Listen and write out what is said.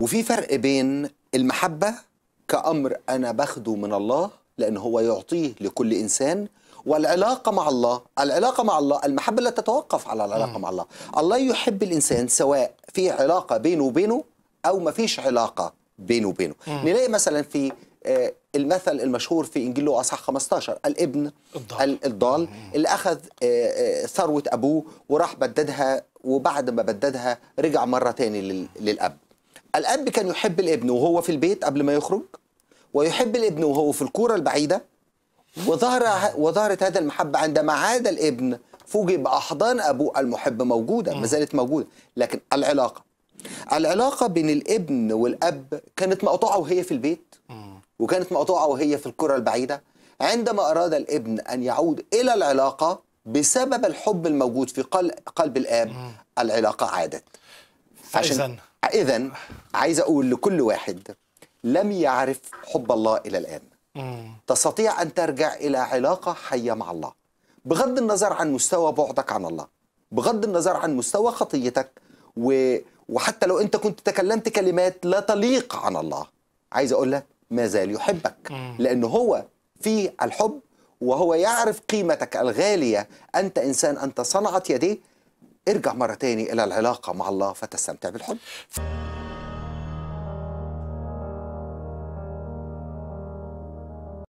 وفي فرق بين المحبة كأمر أنا باخده من الله لأن هو يعطيه لكل إنسان والعلاقة مع الله العلاقة مع الله المحبة لا تتوقف على العلاقة مع الله الله يحب الإنسان سواء في علاقة بينه وبينه أو ما فيش علاقة بينه وبينه نلاقي مثلا في آه، المثل المشهور في انجيل لوقا اصحاح 15 الابن الضال, الضال اللي اخذ آه، آه، ثروه ابوه وراح بددها وبعد ما بددها رجع مره تاني للاب الاب كان يحب الابن وهو في البيت قبل ما يخرج ويحب الابن وهو في الكوره البعيده وظهر وظهرت هذا المحبه عندما عاد الابن فوجئ باحضان ابوه المحب موجوده ما زالت موجوده لكن العلاقه العلاقه بين الابن والاب كانت مقطوعه وهي في البيت وكانت مقطوعه وهي في الكره البعيده عندما اراد الابن ان يعود الى العلاقه بسبب الحب الموجود في قلب الاب العلاقه عادت عشان اذا عايز اقول لكل واحد لم يعرف حب الله الى الان مم. تستطيع ان ترجع الى علاقه حيه مع الله بغض النظر عن مستوى بعدك عن الله بغض النظر عن مستوى خطيتك و... وحتى لو انت كنت تكلمت كلمات لا تليق عن الله عايز اقول لك ما زال يحبك مم. لان هو في الحب وهو يعرف قيمتك الغاليه انت انسان انت صنعت يديه ارجع مرة تاني إلى العلاقة مع الله فتستمتع بالحب